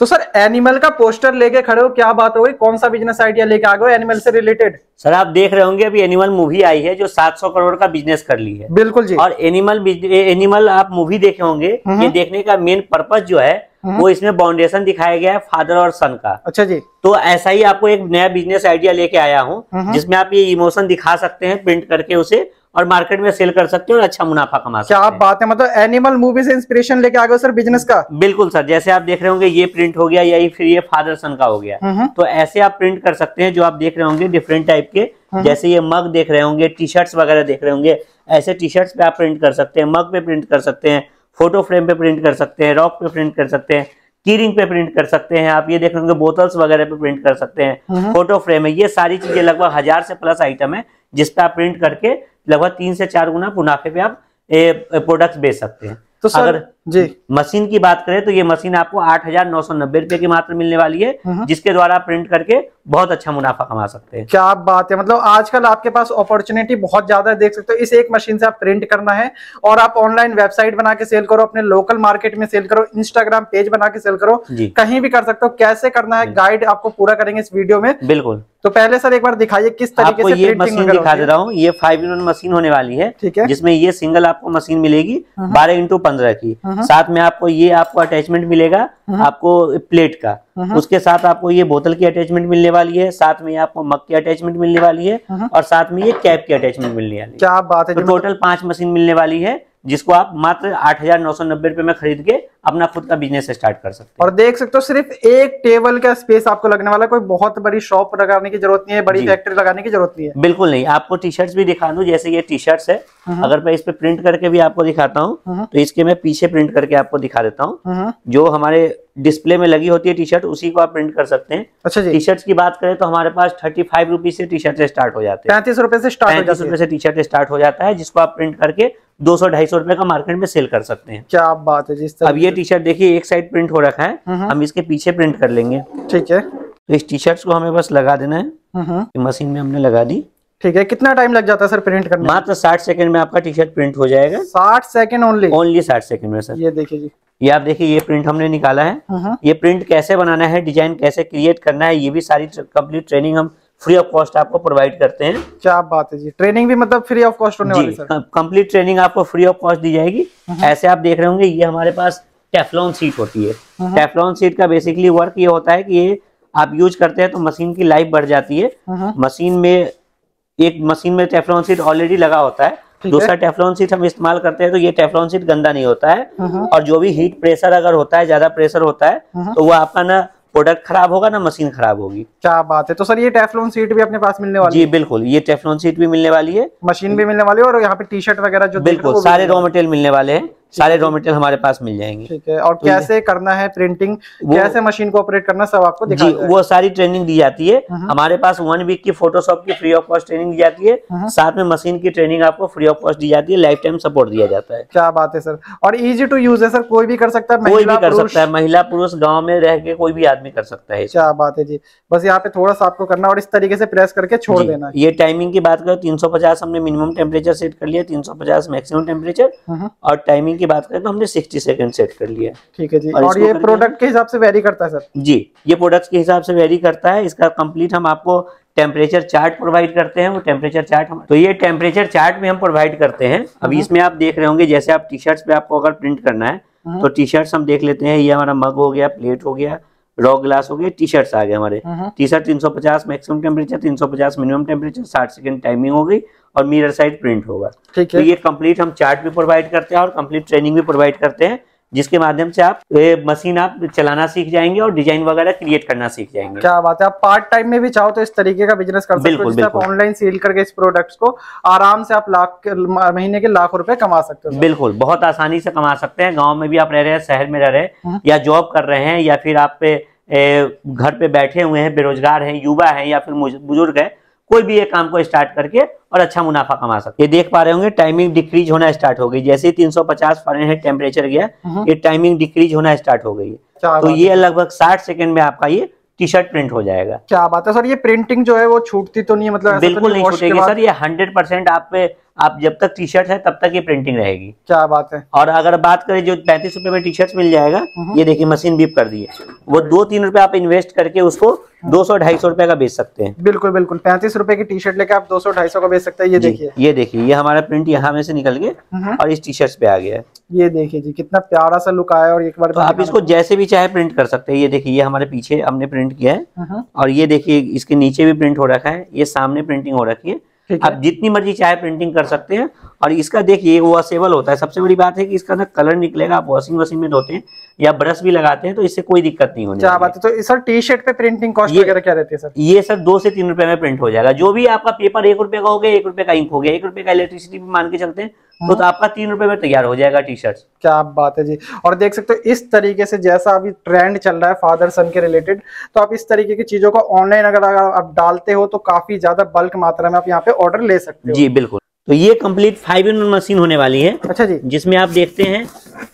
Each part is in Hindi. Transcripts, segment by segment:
तो सर एनिमल का पोस्टर लेके खड़े हो क्या बात हो गई कौन सा बिजनेस आइडिया लेके आ गए एनिमल से रिलेटेड सर आप देख रहे होंगे अभी एनिमल मूवी आई है जो 700 करोड़ का बिजनेस कर ली है बिल्कुल जी और एनिमल एनिमल आप मूवी देखे होंगे हम्म। ये देखने का मेन पर्पज जो है हम्म। वो इसमें बाउंडेशन दिखाया गया है फादर और सन का अच्छा जी तो ऐसा ही आपको एक नया बिजनेस आइडिया लेके आया हूँ हम्म। जिसमें आप ये इमोशन दिखा सकते हैं प्रिंट करके उसे और मार्केट में सेल कर सकते हो और अच्छा मुनाफा कमा सकते आप बात है मतलब एनिमल मूवी से इंस्पिरेशन लेके आ गए सर बिजनेस का बिल्कुल सर जैसे आप देख रहे होंगे ये प्रिंट हो गया या फिर ये फादर सन का हो गया तो ऐसे आप प्रिंट कर सकते हैं जो आप देख रहे होंगे डिफरेंट टाइप के जैसे ये मग देख रहे होंगे टी शर्ट्स वगैरह देख रहे होंगे ऐसे टी शर्ट्स पे आप प्रिंट कर सकते हैं मग पे प्रिंट कर सकते हैं फोटो फ्रेम पे प्रिंट कर सकते हैं रॉक पे प्रिंट कर सकते हैं कीरिंग पे प्रिंट कर सकते हैं आप ये देख रहे होंगे बोतल्स वगैरह पे प्रिंट कर सकते हैं फोटो फ्रेम है ये सारी चीजें लगभग हजार से प्लस आइटम है जिसपे आप प्रिंट करके लगभग तीन से चार गुना मुनाफे पे आप प्रोडक्ट बेच सकते हैं तो सर, अगर जी मशीन की बात करें तो ये मशीन आपको आठ हजार नौ सौ नब्बे रुपए की मात्र मिलने वाली है हम्म। जिसके द्वारा प्रिंट करके बहुत अच्छा मुनाफा कमा सकते हैं क्या बात है मतलब आजकल आपके पास अपॉर्चुनिटी बहुत ज्यादा है देख सकते हो इस एक मशीन से आप प्रिंट करना है और आप ऑनलाइन वेबसाइट बना के सेल करो अपने लोकल मार्केट में सेल करो इंस्टाग्राम पेज बना के सेल करो कहीं भी कर सकते हो कैसे करना है गाइड आपको पूरा करेंगे इस वीडियो में बिल्कुल तो पहले सर एक बार दिखाइए किस तरीके से ये मशीन दिखा दे रहा हूँ ये फाइव इन मशीन होने वाली है ठीक है जिसमें ये सिंगल आपको मशीन मिलेगी हम्म। बारह इंटू पंद्रह की हम्म। साथ में आपको ये आपको अटैचमेंट मिलेगा हम्म। आपको प्लेट का हाँ। उसके साथ आपको ये बोतल की अटैचमेंट मिलने वाली है साथ में आपको मग की अटैचमेंट मिलने वाली है हाँ। और साथ में ये कैप की अटैचमेंट मिलने वाली है क्या बात है टोटल तो पांच मशीन मिलने वाली है जिसको आप मात्र आठ हजार नौ सौ नब्बे रुपए में खरीद के अपना खुद का बिजनेस स्टार्ट कर सकते हैं और देख सकते हो सिर्फ एक टेबल का स्पेस आपको लगने वाला कोई बहुत बड़ी शॉप लगाने की जरूरत नहीं है बड़ी फैक्ट्री लगाने की जरूरत नहीं है बिल्कुल नहीं आपको टी शर्ट भी दिखा दू जैसे ये टी शर्ट है हम्म। अगर मैं इस पे प्रिंट करके भी आपको दिखाता हूँ हम्म। तो इसके मैं पीछे प्रिंट करके आपको दिखा देता हूँ हम्म। जो हमारे डिस्प्ले में लगी होती है टी शर्ट उसी को आप प्रिंट कर सकते हैं अच्छा जी टी शर्ट की बात करें तो हमारे पास थर्टी फाइव रुपीज से टी शर्ट स्टार्ट हो जाते हैं पैंतीस रुपए से स्टार्ट पैंतीस रुपए से टी शर्ट स्टार्ट हो जाता है जिसको आप प्रिंट करके दो सौ ढाई सौ रुपए का मार्केट में सेल कर सकते हैं क्या बात है जिस तरह अब ये टी शर्ट देखिए एक साइड प्रिंट हो रखा है हम्म हम्म। हम इसके पीछे प्रिंट कर लेंगे ठीक है तो इस टी शर्ट को हमें बस लगा देना है मशीन हम्म में हमने लगा दी ठीक है कितना टाइम लग जाता है सर प्रिंट करने मात्र साठ सेकंड में आपका टी शर्ट प्रिंट हो जाएगा साठ सेकंड ओनली ओनली साठ सेकंड में सर ये देखिए जी ये आप देखिए ये प्रिंट हमने निकाला है ये प्रिंट कैसे बनाना है डिजाइन कैसे क्रिएट करना है ये भी सारी कंप्लीट ट्रेनिंग हम फ्री ऑफ कॉस्ट आपको प्रोवाइड करते हैं क्या बात है जी ट्रेनिंग भी मतलब फ्री ऑफ कॉस्ट होने वाली सर कंप्लीट ट्रेनिंग आपको फ्री ऑफ कॉस्ट दी जाएगी ऐसे आप देख रहे होंगे ये हमारे पास टेफलॉन सीट होती है टेफलॉन सीट का बेसिकली वर्क ये होता है कि ये आप यूज करते हैं तो मशीन की लाइफ बढ़ जाती है मशीन में एक मशीन में टेफलॉन सीट ऑलरेडी लगा होता है दूसरा टेफलॉन सीट हम इस्तेमाल करते हैं तो ये टेफलॉन सीट गंदा नहीं होता है और जो भी हीट प्रेशर अगर होता है ज्यादा प्रेशर होता है तो वो आपका ना प्रोडक्ट खराब होगा ना मशीन खराब होगी क्या बात है तो सर ये टेफलॉन सीट भी अपने पास मिलने वाली जी बिल्कुल ये टेफलॉन सीट भी मिलने वाली है मशीन भी मिलने वाली है और यहाँ पे टी शर्ट वगैरह जो बिल्कुल सारे रॉ मटेरियल मिलने वाले हैं सारे रॉ मटेरियल हमारे पास मिल जाएंगे ठीक है और तो कैसे करना है प्रिंटिंग कैसे मशीन को ऑपरेट करना सब आपको जी वो सारी ट्रेनिंग दी जाती है हम्म। हमारे पास वन वीक की फोटोशॉप की फ्री ऑफ कॉस्ट ट्रेनिंग दी जाती है हम्म। साथ में मशीन की ट्रेनिंग आपको फ्री ऑफ कॉस्ट दी जाती है लाइफ टाइम सपोर्ट दिया जाता है क्या बात है सर और इजी टू यूज है सर कोई भी कर सकता है कोई भी कर सकता है महिला पुरुष गाँव में रह के कोई भी आदमी कर सकता है क्या बात है जी बस यहाँ पे थोड़ा सा आपको करना और इस तरीके से प्रेस करके छोड़ देना ये टाइमिंग की बात करो पचास हमने मिनिमम टेम्परेचर सेट कर लिया पचास मैक्सिमम टेम्परेचर और टाइमिंग की बात करें तो हमने 60 सेकंड सेट कर लिया ठीक है जी और, और ये प्रोडक्ट के हिसाब से वेरी करता है सर जी ये प्रोडक्ट के हिसाब से वेरी करता है इसका कंप्लीट हम आपको टेम्परेचर चार्ट प्रोवाइड करते हैं वो टेम्परेचर चार्ट हम तो ये टेम्परेचर चार्ट में हम प्रोवाइड करते हैं अभी हम्म। इसमें आप देख रहे होंगे जैसे आप टी शर्ट पे आपको अगर प्रिंट करना है हम्म। तो टी शर्ट हम देख लेते हैं ये हमारा मग हो गया प्लेट हो गया रॉ ग्लास हो गए टी शर्ट्स आ गए हमारे टी हम्म। शर्ट तीन सौ पचास मैक्सिमम टेम्परेचर तीन सौ पचास मिनिमम टेम्परेचर साठ सेकंड टाइमिंग हो गई और मीर साइड प्रिंट होगा ठीक है तो ये कंप्लीट हम चार्ट भी प्रोवाइड करते हैं और कंप्लीट ट्रेनिंग भी प्रोवाइड करते हैं जिसके माध्यम से आप मशीन आप चलाना सीख जाएंगे और डिजाइन वगैरह क्रिएट करना सीख जाएंगे क्या बात है आप पार्ट टाइम में भी चाहो तो इस तरीके का बिजनेस कर सकते हो आप ऑनलाइन सेल करके इस प्रोडक्ट्स को आराम से आप लाख महीने के लाखों रुपए कमा सकते हो बिल्कुल बहुत आसानी से कमा सकते हैं गाँव में भी आप रह रहे हैं शहर में रह रहे हैं हम्म। या जॉब कर रहे हैं या फिर आप घर पे बैठे हुए हैं बेरोजगार है युवा है या फिर बुजुर्ग है कोई भी एक काम को स्टार्ट करके और अच्छा मुनाफा कमा सकते ये देख पा रहे होंगे टाइमिंग डिक्रीज होना स्टार्ट हो गई जैसे ही 350 फारेनहाइट टेम्परेचर गया हम्म। ये टाइमिंग डिक्रीज होना स्टार्ट हो गई तो ये लगभग साठ सेकंड में आपका ये टी शर्ट प्रिंट हो जाएगा क्या बात है सर ये प्रिंटिंग जो है वो छूटती तो नहीं है मतलब तो बिल्कुल नहीं, छूटेगी सर ये हंड्रेड परसेंट आप पे आप जब तक टी शर्ट है तब तक ये प्रिंटिंग रहेगी क्या बात है और अगर बात करें जो पैंतीस रुपए में टी शर्ट मिल जाएगा हम्म। ये देखिए मशीन बीप कर दी है वो दो तीन रुपए आप इन्वेस्ट करके उसको दो सौ ढाई सौ रुपए का बेच सकते हैं बिल्कुल बिल्कुल पैंतीस रुपए की टी शर्ट लेके आप दो सौ ढाई सौ का बेच सकते हैं ये देखिए ये देखिए ये हमारा प्रिंट यहाँ में से निकल गया हम्म। और इस टी शर्ट पे आ गया ये देखिए जी कितना प्यारा सा लुक आया और एक बार तो आप इसको जैसे भी चाहे प्रिंट कर सकते हैं ये देखिए ये हमारे पीछे हमने प्रिंट किया है हम्म। और ये देखिए इसके नीचे भी प्रिंट हो रखा है ये सामने प्रिंटिंग हो रखी है आप जितनी मर्जी चाहे प्रिंटिंग कर सकते हैं और इसका देखिए वॉशेबल होता है सबसे बड़ी बात है कि इसका ना कलर निकलेगा आप वॉशिंग मशीन में धोते हैं या ब्रश भी लगाते हैं तो इससे कोई दिक्कत नहीं होने बात है तो सर टी शर्ट पे प्रिंटिंग कॉस्ट वगैरह क्या रहती है सर ये सर दो से तीन रुपए में प्रिंट हो जाएगा जो भी आपका पेपर एक रुपए का हो गया एक रुपए का इंक हो गया एक रुपए का इलेक्ट्रिसिटी मान के चलते हैं तो, तो आपका तीन रुपए में तैयार हो जाएगा टी शर्ट क्या बात है जी और देख सकते हो इस तरीके से जैसा अभी ट्रेंड चल रहा है फादर सन के रिलेटेड तो आप इस तरीके की चीजों को ऑनलाइन अगर आप डालते हो तो काफी ज्यादा बल्क मात्रा में आप यहाँ पे ऑर्डर ले सकते हो जी बिल्कुल तो ये complete five in one machine होने वाली है अच्छा जी जिसमें आप देखते हैं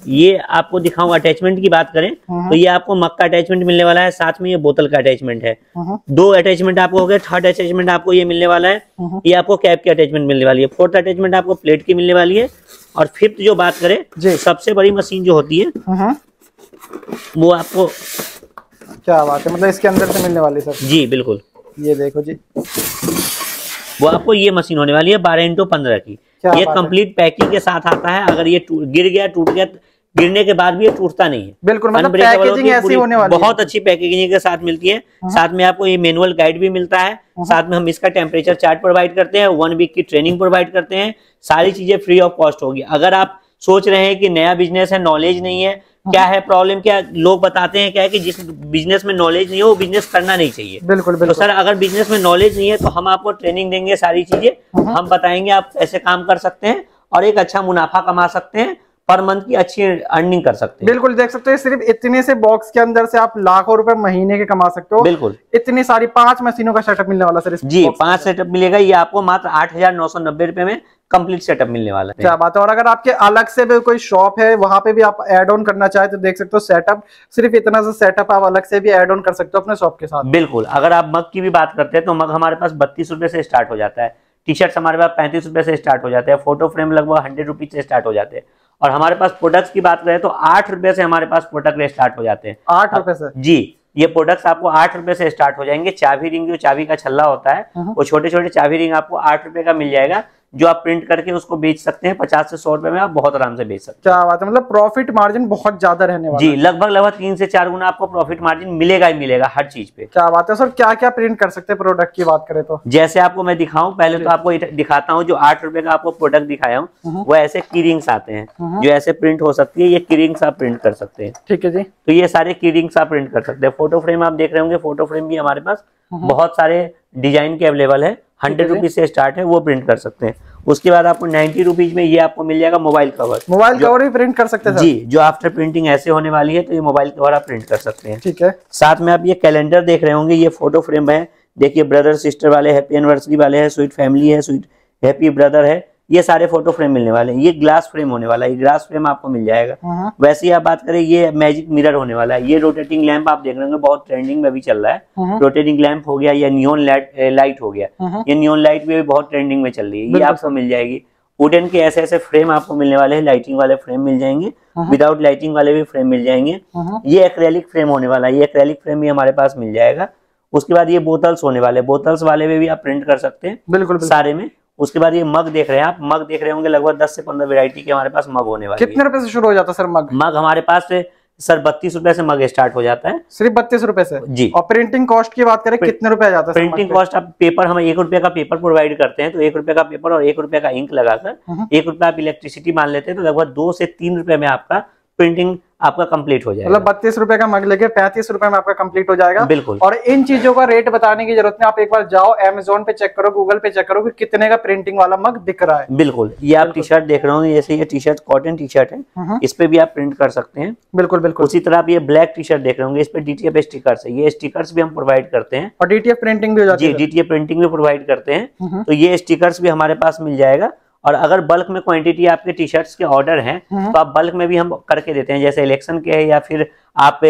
ये आपको दिखाऊंगा अटैचमेंट की बात करें हम्म। तो ये आपको मक का अटैचमेंट मिलने वाला है साथ में ये बोतल का अटैचमेंट है हम्म। दो अटैचमेंट आपको हो गया थर्ड अटैचमेंट आपको ये मिलने वाला है हम्म। ये आपको कैप की अटैचमेंट मिलने वाली है फोर्थ अटैचमेंट आपको प्लेट की मिलने वाली है और फिफ्थ जो बात करें सबसे बड़ी मशीन जो होती है वो आपको क्या बात है मतलब इसके अंदर से मिलने वाली सर जी बिल्कुल ये देखो जी वो आपको ये मशीन होने वाली है बारह इंटू पंद्रह की ये कंप्लीट पैकिंग के साथ आता है अगर ये गिर गया टूट गया गिरने के बाद भी ये टूटता नहीं है बिल्कुल मतलब पैकेजिंग ऐसी होने वाली बहुत अच्छी पैकेजिंग के साथ मिलती है हाँ। साथ में आपको ये मैनुअल गाइड भी मिलता है हाँ। साथ में हम इसका टेम्परेचर चार्ट प्रोवाइड करते हैं वन वीक की ट्रेनिंग प्रोवाइड करते हैं सारी चीजें फ्री ऑफ कॉस्ट होगी अगर आप सोच रहे हैं कि नया बिजनेस है नॉलेज नहीं है क्या है प्रॉब्लम क्या लोग बताते हैं क्या है कि जिस बिजनेस में नॉलेज नहीं हो वो बिजनेस करना नहीं चाहिए बिल्कुल बिल्कुल तो सर अगर बिजनेस में नॉलेज नहीं है तो हम आपको ट्रेनिंग देंगे सारी चीजें हम्म। हम बताएंगे आप कैसे काम कर सकते हैं और एक अच्छा मुनाफा कमा सकते हैं पर मंथ की अच्छी अर्निंग कर सकते हैं बिल्कुल देख सकते हैं सिर्फ इतने से बॉक्स के अंदर से आप लाखों रुपए महीने के कमा सकते हो बिल्कुल इतनी सारी पांच मशीनों का सेटअप मिलने वाला सर जी पांच सेटअप मिलेगा ये आपको मात्र आठ हजार नौ सौ नब्बे रुपए में कंप्लीट सेटअप मिलने वाला है क्या बात है और अगर आपके अलग से भी कोई शॉप है वहां पे भी आप एड ऑन करना चाहे तो देख सकते हो सेटअप सिर्फ इतना सा सेटअप आप अलग से भी एड ऑन कर सकते हो अपने शॉप के साथ बिल्कुल अगर आप मग की भी बात करते हैं तो मग हमारे पास बत्तीस रुपए से स्टार्ट हो जाता है टी शर्ट हमारे पास पैंतीस रुपए से स्टार्ट हो जाते हैं फोटो फ्रेम लगभग हंड्रेड रुपीज से स्टार्ट हो जाते हैं और हमारे पास प्रोडक्ट्स की बात करें तो आठ रुपए से हमारे पास प्रोडक्ट स्टार्ट हो जाते हैं आठ हाँ, रुपए से जी ये प्रोडक्ट्स आपको आठ रुपए से स्टार्ट हो जाएंगे चाबी रिंग जो चाबी का छल्ला होता है हाँ, हाँ। वो छोटे छोटे चाबी रिंग आपको आठ रुपए का मिल जाएगा जो आप प्रिंट करके उसको बेच सकते हैं पचास से सौ रुपए में आप बहुत आराम से बेच सकते हैं क्या बात है मतलब प्रॉफिट मार्जिन बहुत ज्यादा रहने वाला जी लगभग लगभग तीन से चार गुना आपको प्रॉफिट मार्जिन मिलेगा ही मिलेगा हर चीज पे क्या बात है सर क्या क्या प्रिंट कर सकते हैं प्रोडक्ट की बात करें तो जैसे आपको मैं दिखाऊँ पहले तो आपको दिखाता हूँ जो आठ रुपए का आपको प्रोडक्ट दिखाया हूँ हम्म हम्म। वो ऐसे की आते हैं हम्म जो ऐसे प्रिंट हो सकती है ये की आप प्रिंट कर सकते हैं ठीक है जी तो ये सारे की आप प्रिंट कर सकते हैं फोटो फ्रेम आप देख रहे होंगे फोटो फ्रेम भी हमारे पास बहुत सारे डिजाइन के अवेलेबल है हंड्रेड रुपीज से स्टार्ट है वो प्रिंट कर सकते हैं उसके बाद आपको नाइन्टी रुपीज में ये आपको मिल जाएगा मोबाइल कवर मोबाइल कवर भी प्रिंट कर सकते हैं जी जो आफ्टर प्रिंटिंग ऐसे होने वाली है तो ये मोबाइल कवर आप प्रिंट कर सकते हैं ठीक है साथ में आप ये कैलेंडर देख रहे होंगे ये फोटो फ्रेम है देखिए ब्रदर सिस्टर वाले हैप्पी एनिवर्सरी वाले है स्वीट फैमिली है स्वीट हैप्पी ब्रदर है ये सारे फोटो फ्रेम मिलने वाले हैं ये ग्लास फ्रेम होने वाला है ये ग्लास फ्रेम आपको मिल जाएगा हाँ। वैसे ही आप बात करें ये मैजिक मिरर होने वाला है ये रोटेटिंग लैंप आप देख रहे होंगे बहुत ट्रेंडिंग में भी चल रहा है रोटेटिंग हाँ। लैंप हो गया या नियोन लाइट हो गया हाँ। ये नियोन लाइट भी बहुत ट्रेंडिंग में चल रही है ये आपको मिल जाएगी वुडन के ऐसे ऐसे फ्रेम आपको मिलने वाले हैं लाइटिंग वाले फ्रेम मिल जाएंगे विदाउट लाइटिंग वाले भी फ्रेम मिल जाएंगे ये एक्रेलिक फ्रेम होने वाला है ये एक्रेलिक फ्रेम भी हमारे पास मिल जाएगा उसके बाद ये बोतल्स होने वाले बोतल्स वाले में भी आप प्रिंट कर सकते हैं बिल्कुल, बिल्कुल सारे में उसके बाद ये मग देख रहे हैं आप मग देख रहे होंगे लगभग दस से पंद्रह वेरायटी के हमारे पास मग होने वाले कितने रुपए से शुरू हो जाता है सर मग मग हमारे पास सर बत्तीस रुपए से मग स्टार्ट हो जाता है सिर्फ बत्तीस रुपए से जी और प्रिंटिंग कॉस्ट की बात करें कितने रुपए जाता है प्रिंटिंग कॉस्ट आप पेपर हम एक रुपए का पेपर प्रोवाइड करते हैं तो एक रुपए का पेपर और एक रुपए का इंक लगाकर हम्म। एक रुपए आप इलेक्ट्रिसिटी मान लेते हैं तो लगभग दो से तीन रुपए में आपका प्रिंटिंग आपका कंप्लीट हो मतलब जाएगा मतलब बत्तीस रुपए का मग लेके पैंतीस रुपए में आपका कंप्लीट हो जाएगा बिल्कुल और इन चीजों का रेट बताने की जरूरत नहीं आप एक बार जाओ एमेजोन पे चेक करो गूगल पे चेक करो कि कितने का प्रिंटिंग वाला मग दिख रहा है बिल्कुल ये आप टी शर्ट देख रहे हो जैसे ये T shirt cotton T shirt है हम्म। इस पे भी आप प्रिंट कर सकते हैं बिल्कुल बिल्कुल उसी तरह आप ये ब्लैक टी शर्ट देख रहे होंगे इस पे डीटीएफ स्टिकर्स है ये स्टिकर्स भी हम प्रोवाइड करते हैं और डीटीएफ प्रिंटिंग भी हो जाती है डीटीएफ प्रिंटिंग भी प्रोवाइड करते हैं हम्म। तो ये स्टिकर्स भी हमारे पास मिल जाएगा और अगर बल्क में क्वांटिटी आपके टी शर्ट्स के ऑर्डर हैं हम्म। तो आप बल्क में भी हम करके देते हैं जैसे इलेक्शन के है या फिर आप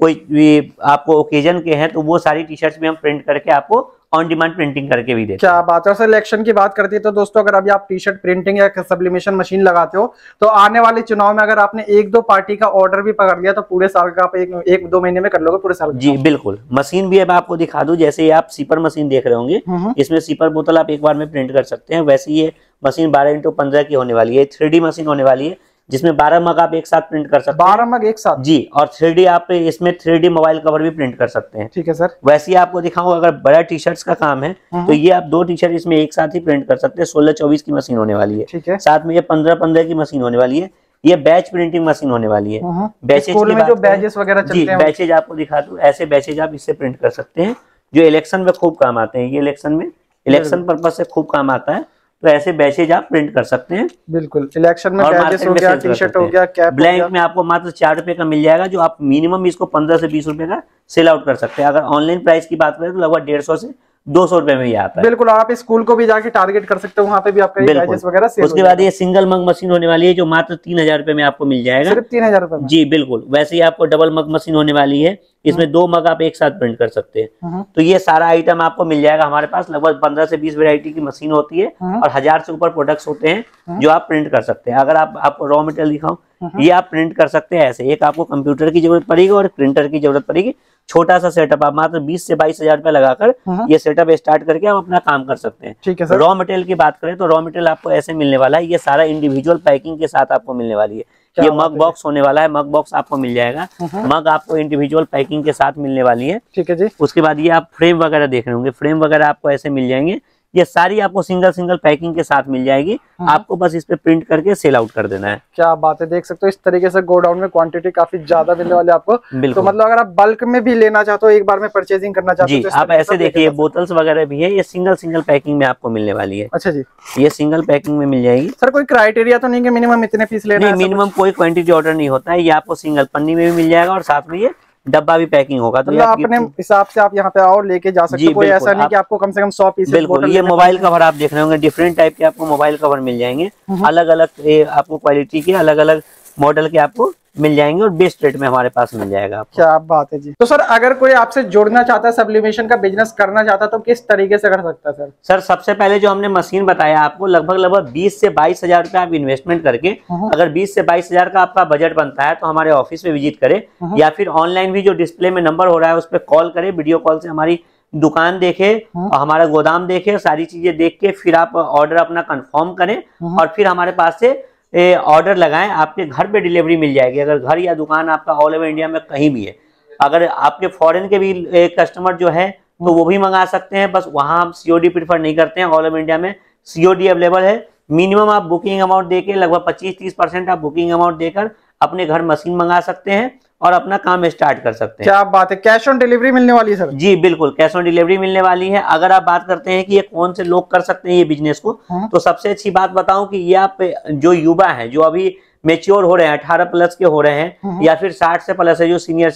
कोई भी आपको ओकेजन के हैं तो वो सारी टी शर्ट्स भी हम प्रिंट करके आपको ऑन डिमांड प्रिंटिंग करके भी देते क्या बात है सिलेक्शन की बात करती है तो दोस्तों अगर अभी आप टी शर्ट प्रिंटिंग या सब्लिमेशन मशीन लगाते हो तो आने वाले चुनाव में अगर आपने एक दो पार्टी का ऑर्डर भी पकड़ लिया तो पूरे साल का आप एक, एक दो महीने में कर लोगे पूरे साल जी बिल्कुल मशीन भी अब आपको दिखा दू जैसे आप सीपर मशीन देख रहे होंगे हम्म, हम्म। इसमें सीपर बोतल आप एक बार में प्रिंट कर सकते हैं वैसे ये मशीन बारह इंटू पंद्रह की होने वाली है थ्री मशीन होने वाली है जिसमें बारह मग आप एक साथ प्रिंट कर सकते हैं बारह मग एक साथ जी और थ्री आप इसमें थ्री मोबाइल कवर भी प्रिंट कर सकते हैं ठीक है सर वैसे ही आपको दिखाऊंगा अगर बड़ा टी शर्ट का काम है हम्म। तो ये आप दो टी शर्ट इसमें एक साथ ही प्रिंट कर सकते हैं सोलह चौबीस की मशीन होने वाली है ठीक है साथ में ये पंद्रह पंद्रह की मशीन होने वाली है ये बैच प्रिंटिंग मशीन होने वाली है बैचेज हम्म। में जो बैचेस वगैरह जी बैचेज आपको दिखा दू ऐसे बैचेज आप इससे प्रिंट कर सकते हैं जो इलेक्शन में खूब काम आते हैं ये इलेक्शन में इलेक्शन पर्पज से खूब काम आता है तो ऐसे बैचेज आप प्रिंट कर सकते हैं बिल्कुल इलेक्शन में हो गया टी शर्ट हो गया कैप ब्लैंक में आपको मात्र चार रुपए का मिल जाएगा जो आप मिनिमम इसको पंद्रह से बीस रुपए का सेल आउट कर सकते हैं अगर ऑनलाइन प्राइस की बात करें तो लगभग डेढ़ सौ से दो सौ रुपए में ही आता है बिल्कुल आप स्कूल को भी जाके टारगेट कर सकते हो वहाँ पे भी आपका वगैरह उसके बाद ये सिंगल मग मशीन होने वाली है जो मात्र तीन हजार रुपए में आपको मिल जाएगा सिर्फ तीन हजार रुपए जी बिल्कुल वैसे ही आपको डबल मग मशीन होने वाली है इसमें हम्म। दो मग आप एक साथ प्रिंट कर सकते हैं हम्म। तो ये सारा आइटम आपको मिल जाएगा हमारे पास लगभग पंद्रह से बीस वेरायटी की मशीन होती है हम्म। और हजार से ऊपर प्रोडक्ट्स होते हैं जो आप प्रिंट कर सकते हैं अगर आप आपको रॉ मटेरियल दिखाऊँ हम्म। ये आप प्रिंट कर सकते हैं ऐसे एक आपको कंप्यूटर की जरूरत पड़ेगी और प्रिंटर की जरूरत पड़ेगी छोटा सा सेटअप आप मात्र बीस से बाईस हजार रुपया लगाकर हम्म। ये सेटअप स्टार्ट करके आप अपना काम कर सकते हैं ठीक है रॉ मटेरियल की बात करें तो रॉ मटेरियल आपको ऐसे मिलने वाला है ये सारा इंडिविजुअल पैकिंग के साथ आपको मिलने वाली है ये मग बॉक्स होने वाला है मग बॉक्स आपको मिल जाएगा मग हम्म। आपको इंडिविजुअल पैकिंग के साथ मिलने वाली है ठीक है जी उसके बाद ये आप फ्रेम वगैरह देख रहे होंगे फ्रेम वगैरह आपको ऐसे मिल जाएंगे ये सारी आपको सिंगल सिंगल पैकिंग के साथ मिल जाएगी हम्म। आपको बस इस पे प्रिंट करके सेल आउट कर देना है क्या बात है देख सकते हो इस तरीके से गोडाउन में क्वांटिटी काफी ज्यादा मिलने वाली आपको तो मतलब अगर आप बल्क में भी लेना चाहते हो एक बार में परचेजिंग करना चाहते हो तो आप ऐसे देखिए बोतल्स वगैरह भी है ये सिंगल सिंगल पैकिंग में आपको मिलने वाली है अच्छा जी ये सिंगल पैकिंग में मिल जाएगी सर कोई क्राइटेरिया तो नहीं है मिनिमम इतने पीस लेना मिनिमम कोई क्वान्टिटी ऑर्डर नहीं होता है ये आपको सिंगल पन्नी में भी मिल जाएगा और साथ में ये डब्बा भी पैकिंग होगा तो मतलब अपने तो- हिसाब से आप यहाँ पे आओ लेके जा सकते कोई ऐसा नहीं कि आपको कम से कम सौ पीस बिल्कुल ये मोबाइल कवर आप देख रहे होंगे डिफरेंट टाइप के आपको मोबाइल कवर मिल जाएंगे हम्म। अलग अलग आपको क्वालिटी के अलग अलग मॉडल के आपको मिल जाएंगे और बेस्ट रेट में हमारे पास मिल जाएगा आपको क्या बात है जी तो सर अगर कोई आपसे जुड़ना चाहता है सब्लिमेशन का बिजनेस करना चाहता है तो किस तरीके से कर सकता है सर सर सबसे पहले जो हमने मशीन बताया आपको लगभग लगभग बीस से बाईस हजार रूपए आप इन्वेस्टमेंट करके हम्म। अगर बीस से बाईस हजार का आपका बजट बनता है तो हमारे ऑफिस में विजिट करे हम्म। या फिर ऑनलाइन भी जो डिस्प्ले में नंबर हो रहा है उस पर कॉल करे वीडियो कॉल से हमारी दुकान देखे हम्म। और हमारा गोदाम देखे सारी चीजें देख के फिर आप ऑर्डर अपना कंफर्म करें और फिर हमारे पास से ऑर्डर लगाएं आपके घर पे डिलीवरी मिल जाएगी अगर घर या दुकान आपका ऑल ओवर इंडिया में कहीं भी है अगर आपके फॉरेन के भी कस्टमर जो है तो वो भी मंगा सकते हैं बस वहाँ आप सी प्रीफर नहीं करते हैं ऑल ओवर इंडिया में सी अवेलेबल है मिनिमम आप बुकिंग अमाउंट देके लगभग 25-30 परसेंट आप बुकिंग अमाउंट देकर अपने घर मशीन मंगा सकते हैं और अपना काम स्टार्ट कर सकते हैं क्या बात है कैश ऑन डिलीवरी मिलने वाली है सर जी बिल्कुल कैश ऑन डिलीवरी मिलने वाली है अगर आप बात करते हैं कि ये कौन से लोग कर सकते हैं ये बिजनेस को हा? तो सबसे अच्छी बात बताऊं कि ये आप जो युवा है जो अभी मेच्योर हो रहे हैं अठारह प्लस के हो रहे हैं हाँ। या फिर साठ से प्लस है जो सीनियर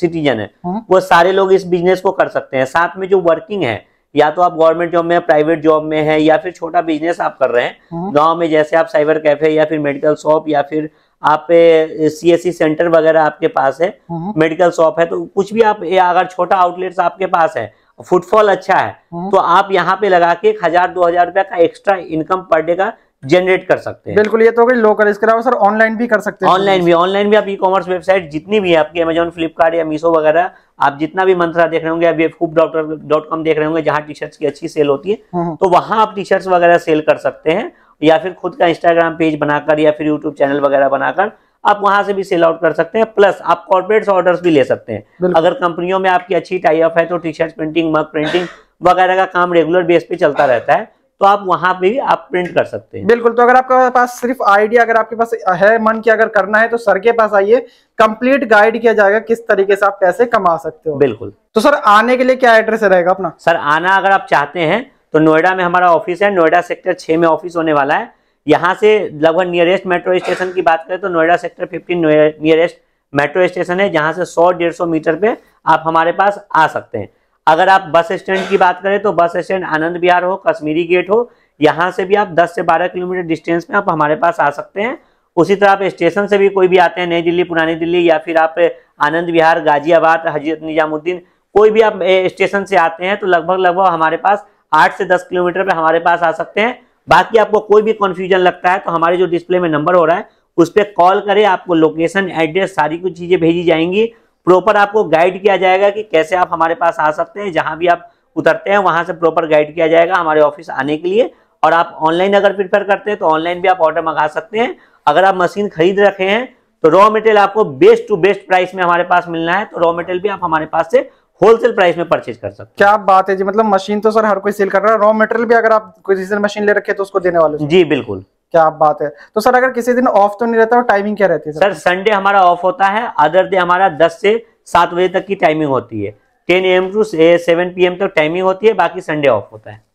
सिटीजन है वो सारे लोग इस बिजनेस को कर सकते हैं साथ में जो वर्किंग है या तो आप गवर्नमेंट जॉब में प्राइवेट जॉब में है या फिर छोटा बिजनेस आप कर रहे हैं हाँ। गांव में जैसे आप साइबर कैफे या फिर मेडिकल शॉप या फिर आप सीएससी सेंटर e वगैरह आपके पास है मेडिकल हम्म। शॉप है तो कुछ भी आप अगर छोटा आउटलेट्स आपके पास है फुटफॉल अच्छा है हम्म। तो आप यहाँ पे लगा के हजार दो हजार रुपया का एक्स्ट्रा इनकम पर डे का जनरेट कर सकते हैं बिल्कुल ये तो लोकल इसके अलावा सर ऑनलाइन भी कर सकते हैं ऑनलाइन भी ऑनलाइन भी आप ई कॉमर्स वेबसाइट जितनी भी है आपकी अमेजोन फ्लिपकार्ट या मीशो वगैरह आप जितना भी मंत्रा देख रहे होंगे अभी ये डॉक्टर डॉट कॉम देख रहे होंगे जहाँ टी शर्ट्स की अच्छी सेल होती है हम्म। तो वहाँ आप टी शर्ट्स वगैरह सेल कर सकते हैं या फिर खुद का इंस्टाग्राम पेज बनाकर या फिर यूट्यूब चैनल वगैरह बनाकर आप वहां से भी सेल आउट कर सकते हैं प्लस आप कॉर्पोरेट ऑर्डर्स भी ले सकते हैं अगर कंपनियों में आपकी अच्छी टाई अप है तो T shirt printing mug printing वगैरह का काम रेगुलर बेस पे चलता रहता है तो आप वहां पे भी आप प्रिंट कर सकते हैं बिल्कुल तो अगर आपके पास सिर्फ आइडिया अगर आपके पास है मन की अगर करना है तो सर के पास आइए कंप्लीट गाइड किया जाएगा किस तरीके से आप पैसे कमा सकते हो बिल्कुल तो सर आने के लिए क्या एड्रेस रहेगा अपना सर आना अगर आप चाहते हैं तो नोएडा में हमारा ऑफिस है नोएडा सेक्टर छः में ऑफिस होने वाला है यहाँ से लगभग नियरेस्ट मेट्रो स्टेशन की बात करें तो Noida sector fifteen nearest metro station है जहाँ से सौ डेढ़ सौ मीटर पे आप हमारे पास आ सकते हैं अगर आप बस स्टैंड की बात करें तो बस स्टैंड आनंद बिहार हो कश्मीरी गेट हो यहाँ से भी आप 10 से 12 किलोमीटर डिस्टेंस में आप हमारे पास आ सकते हैं उसी तरह आप स्टेशन से भी कोई भी आते हैं नई दिल्ली पुरानी दिल्ली या फिर आप आनंद विहार गाजियाबाद हजरत निजामुद्दीन कोई भी आप स्टेशन से आते हैं तो लगभग लगभग हमारे पास आठ से दस किलोमीटर पे हमारे पास आ सकते हैं बाकी आपको कोई भी कन्फ्यूजन लगता है तो हमारे जो डिस्प्ले में नंबर हो रहा है उस पर कॉल करें आपको लोकेशन एड्रेस सारी कुछ चीज़ें भेजी जाएंगी प्रॉपर आपको गाइड किया जाएगा कि कैसे आप हमारे पास आ सकते हैं जहाँ भी आप उतरते हैं वहाँ से प्रॉपर गाइड किया जाएगा हमारे ऑफिस आने के लिए और आप ऑनलाइन अगर प्रिफर करते हैं तो ऑनलाइन भी आप ऑर्डर मंगा सकते हैं अगर आप मशीन खरीद रखे हैं तो रॉ मटेरियल आपको बेस्ट टू बेस्ट प्राइस में हमारे पास मिलना है तो रॉ मटेरियल भी आप हमारे पास से होलसेल प्राइस में परचेज कर सकते क्या बात है जी मतलब मशीन तो सर हर कोई सेल कर रहा है रॉ मटेरियल भी अगर आप कोई मशीन ले रखे तो उसको देने वाले जी बिल्कुल क्या बात है तो सर अगर किसी दिन ऑफ तो नहीं रहता और टाइमिंग क्या रहती है सर संडे हमारा ऑफ होता है अदर डे हमारा दस से सात बजे तक की टाइमिंग होती है ten AM to seven P तक टाइमिंग होती है बाकी संडे ऑफ होता है